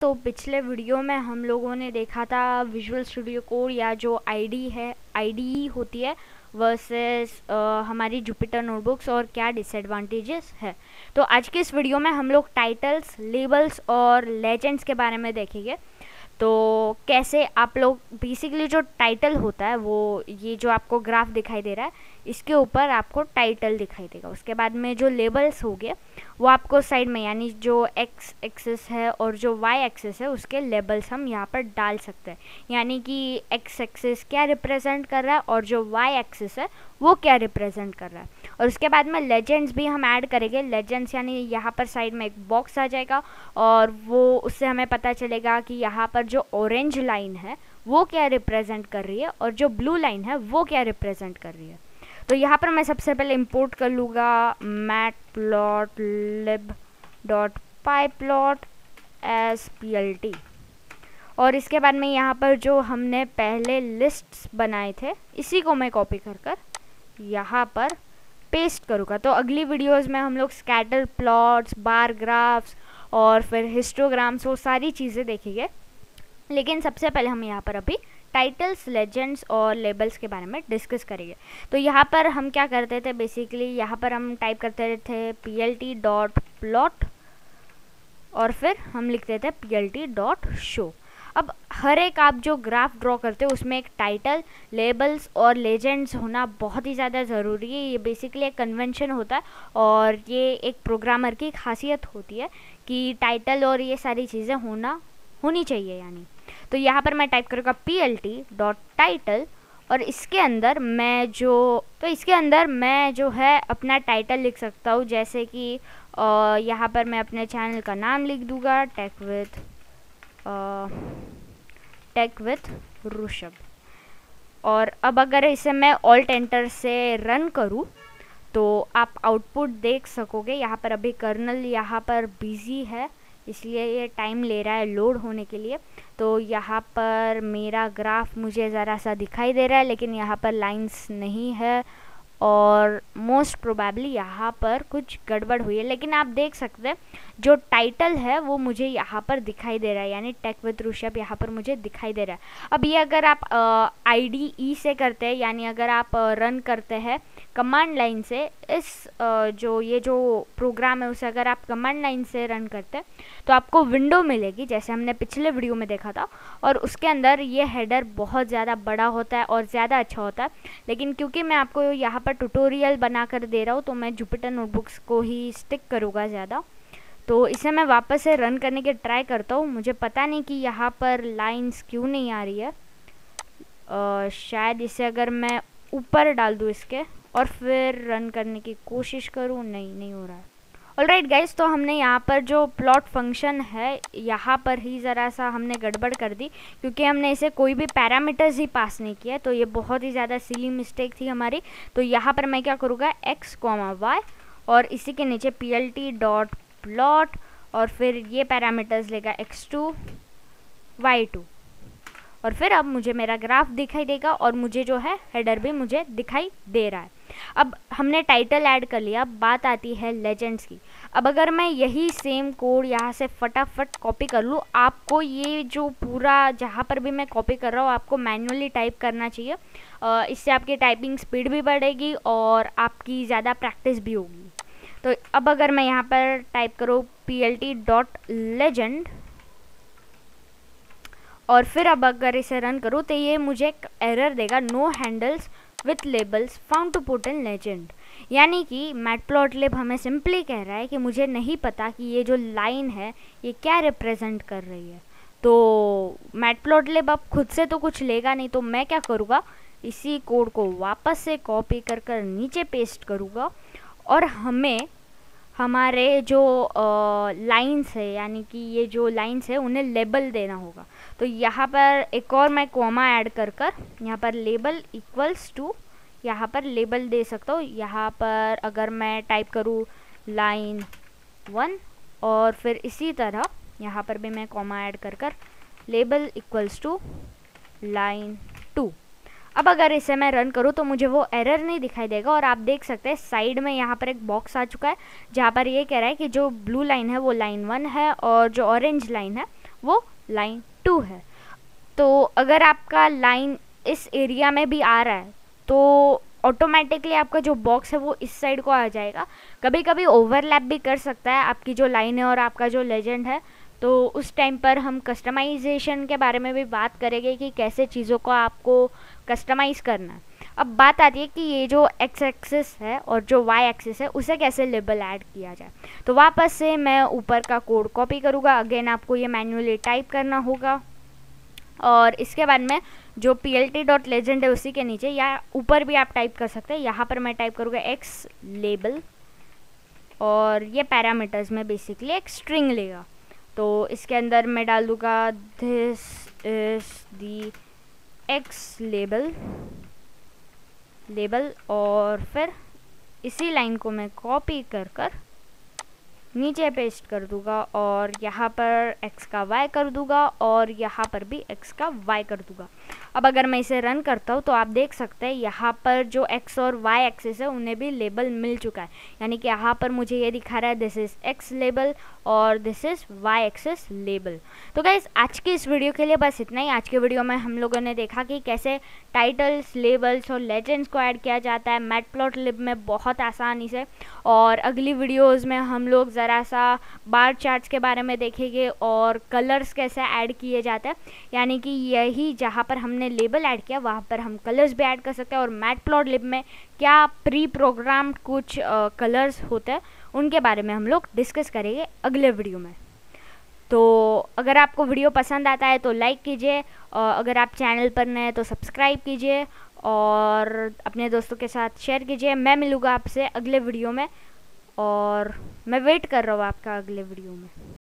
तो पिछले वीडियो में हम लोगों ने देखा था विजुअल स्टूडियो कोड या जो आईडी है आईडी होती है वर्सेस uh, हमारी जुपिटर नोटबुक्स और क्या डिसएडवांटेजेस है तो आज के इस वीडियो में हम लोग टाइटल्स लेबल्स और लेजेंड्स के बारे में देखेंगे तो कैसे आप लोग बेसिकली जो टाइटल होता है वो ये जो आपको ग्राफ दिखाई दे रहा है इसके ऊपर आपको टाइटल दिखाई देगा उसके बाद में जो लेबल्स होंगे वो आपको साइड में यानी जो एक्स एक्सेस है और जो वाई एक्सेस है उसके लेबल्स हम यहाँ पर डाल सकते हैं यानी कि एक्स एक्सेस क्या रिप्रेजेंट कर रहा है और जो वाई एक्सेस है वो क्या रिप्रेजेंट कर रहा है और उसके बाद में लेजेंड्स भी हम ऐड करेंगे लेजेंड्स यानी यहाँ पर साइड में एक बॉक्स आ जाएगा और वो उससे हमें पता चलेगा कि यहाँ पर जो ऑरेंज लाइन है वो क्या रिप्रेजेंट कर रही है और जो ब्लू लाइन है वो क्या रिप्रेजेंट कर रही है तो यहाँ पर मैं सबसे पहले इंपोर्ट कर लूँगा matplotlib dot pyplot as P L T और इसके बाद में यहाँ पर जो हमने पहले लिस्ट बनाए थे इसी को मैं कॉपी कर कर यहाँ पर पेस्ट करूँगा तो अगली वीडियोस में हम लोग स्कैटर प्लॉट्स बार ग्राफ्स और फिर हिस्टोग्राम्स वो सारी चीज़ें देखेंगे लेकिन सबसे पहले हम यहाँ पर अभी टाइटल्स लेजेंड्स और लेबल्स के बारे में डिस्कस करेंगे तो यहाँ पर हम क्या करते थे बेसिकली यहाँ पर हम टाइप करते थे P L T dot plot और फिर हम लिखते थे P L T dot show अब हर एक आप जो ग्राफ ड्रॉ करते हो उसमें एक टाइटल लेबल्स और लेजेंड्स होना बहुत ही ज़्यादा ज़रूरी है ये बेसिकली एक कन्वेंशन होता है और ये एक प्रोग्रामर की खासियत होती है कि टाइटल और ये सारी चीज़ें होना होनी चाहिए यानी तो यहाँ पर मैं टाइप करूँगा P L T dot title और इसके अंदर मैं जो तो इसके अंदर मैं जो है अपना टाइटल लिख सकता हूँ जैसे कि यहाँ पर मैं अपने चैनल का नाम लिख दूँगा tech with tech with Rishabh और अब अगर इसे मैं ऑल्ट एंटर से रन करूँ तो आप आउटपुट देख सकोगे यहाँ पर अभी कर्नल यहाँ पर बिज़ी है इसलिए ये टाइम ले रहा है लोड होने के लिए तो यहाँ पर मेरा ग्राफ मुझे ज़रा सा दिखाई दे रहा है लेकिन यहाँ पर लाइंस नहीं है और मोस्ट प्रोबेबली यहाँ पर कुछ गड़बड़ हुई है लेकिन आप देख सकते हैं जो टाइटल है वो मुझे यहाँ पर दिखाई दे रहा है यानी टेक विद ऋषभ यहाँ पर मुझे दिखाई दे रहा है अब ये अगर आप आई डी ई से करते हैं यानी अगर आप रन करते हैं कमांड लाइन से इस आ, जो ये जो प्रोग्राम है उसे अगर आप कमांड लाइन से रन करते हैं तो आपको विंडो मिलेगी जैसे हमने पिछले वीडियो में देखा था और उसके अंदर ये हेडर बहुत ज़्यादा बड़ा होता है और ज़्यादा अच्छा होता है लेकिन क्योंकि मैं आपको यहाँ पर ट्यूटोरियल बना कर दे रहा हूँ तो मैं जुपिटर नोटबुक्स को ही स्टिक करूँगा ज़्यादा तो इसे मैं वापस से रन करने की ट्राई करता हूँ मुझे पता नहीं कि यहाँ पर लाइन्स क्यों नहीं आ रही है आ, शायद इसे अगर मैं ऊपर डाल दूँ इसके और फिर रन करने की कोशिश करूँ नहीं नहीं हो रहा है ऑलराइट गाइज तो हमने यहाँ पर जो प्लॉट फंक्शन है यहाँ पर ही ज़रा सा हमने गड़बड़ कर दी क्योंकि हमने इसे कोई भी पैरामीटर्स ही पास नहीं किया तो ये बहुत ही ज़्यादा सिली मिस्टेक थी हमारी तो यहाँ पर मैं क्या करूँगा एक्स कॉमा वाई और इसी के नीचे P L T dot plot और फिर ये पैरामीटर्स लेगा एक्स टू वाई टू और फिर अब मुझे मेरा ग्राफ दिखाई देगा और मुझे जो है हेडर भी मुझे दिखाई दे रहा है अब हमने टाइटल ऐड कर लिया अब बात आती है लेजेंड्स की अब अगर मैं यही सेम कोड यहाँ से फटाफट कॉपी कर लूँ आपको ये जो पूरा जहाँ पर भी मैं कॉपी कर रहा हूँ आपको मैनुअली टाइप करना चाहिए इससे आपकी टाइपिंग स्पीड भी बढ़ेगी और आपकी ज़्यादा प्रैक्टिस भी होगी तो अब अगर मैं यहाँ पर टाइप करूँ P L T dot legend और फिर अब अगर इसे रन करूँ तो ये मुझे एक एरर देगा no handles with labels found to put in legend यानी कि मैट हमें सिंपली कह रहा है कि मुझे नहीं पता कि ये जो लाइन है ये क्या रिप्रेजेंट कर रही है तो मैट अब खुद से तो कुछ लेगा नहीं तो मैं क्या करूँगा इसी कोड को वापस से कॉपी कर कर नीचे पेस्ट करूँगा और हमें हमारे जो लाइंस है यानी कि ये जो लाइंस है उन्हें लेबल देना होगा तो यहाँ पर एक और मैं कोमा ऐड कर कर यहाँ पर लेबल इक्वल्स टू यहाँ पर लेबल दे सकता हूँ यहाँ पर अगर मैं टाइप करूँ लाइन वन और फिर इसी तरह यहाँ पर भी मैं कॉमा ऐड कर कर label equals to line two अब अगर इसे मैं रन करूँ तो मुझे वो एरर नहीं दिखाई देगा और आप देख सकते हैं साइड में यहाँ पर एक बॉक्स आ चुका है जहाँ पर ये कह रहा है कि जो ब्लू लाइन है वो लाइन वन है और जो ऑरेंज लाइन है वो लाइन टू है तो अगर आपका लाइन इस एरिया में भी आ रहा है तो ऑटोमेटिकली आपका जो बॉक्स है वो इस साइड को आ जाएगा कभी कभी ओवरलैप भी कर सकता है आपकी जो लाइन है और आपका जो लेजेंड है तो उस टाइम पर हम कस्टमाइजेशन के बारे में भी बात करेंगे कि कैसे चीज़ों को आपको कस्टमाइज़ करना है अब बात आती है कि ये जो एक्स एक्सेस है और जो वाई एक्सेस है उसे कैसे लेबल ऐड किया जाए तो वापस से मैं ऊपर का कोड कॉपी करूँगा अगेन आपको ये मैनुअली टाइप करना होगा और इसके बाद में जो P L T dot legend है उसी के नीचे या ऊपर भी आप टाइप कर सकते हैं यहाँ पर मैं टाइप करूँगा एक्स लेबल और ये पैरामीटर्स में बेसिकली एक स्ट्रिंग लेगा तो इसके अंदर मैं डाल दूँगा this is the X label label और फिर इसी लाइन को मैं कॉपी कर कर नीचे पेस्ट कर दूँगा और यहाँ पर एक्स का वाई कर दूँगा और यहाँ पर भी एक्स का वाई कर दूँगा अब अगर मैं इसे रन करता हूँ तो आप देख सकते हैं यहाँ पर जो एक्स और वाई एक्सेस है उन्हें भी लेबल मिल चुका है यानी कि यहाँ पर मुझे ये दिखा रहा है दिस इज़ एक्स लेबल और this is Y axis label तो गाइज आज की इस वीडियो के लिए बस इतना ही आज के वीडियो में हम लोगों ने देखा कि कैसे टाइटल्स लेबल्स और लेजेंड्स को ऐड किया जाता है मैट प्लॉट लिब में बहुत आसानी से और अगली वीडियोज में हम लोग ज़रा सा बार चार्ट्स के बारे में देखेंगे और कलर्स कैसे ऐड किए जाते हैं यानी कि यही जहाँ पर हमने हमने लेबल ऐड किया वहाँ पर हम कलर्स भी ऐड कर सकते हैं और मैट प्लॉट लिब में क्या प्री प्रोग्राम कुछ कलर्स होते हैं उनके बारे में हम लोग डिस्कस करेंगे अगले वीडियो में तो अगर आपको वीडियो पसंद आता है तो लाइक कीजिए और अगर आप चैनल पर नए तो सब्सक्राइब कीजिए और अपने दोस्तों के साथ शेयर कीजिए मैं मिलूँगा आपसे अगले वीडियो में और मैं वेट कर रहा हूँ आपका अगले वीडियो में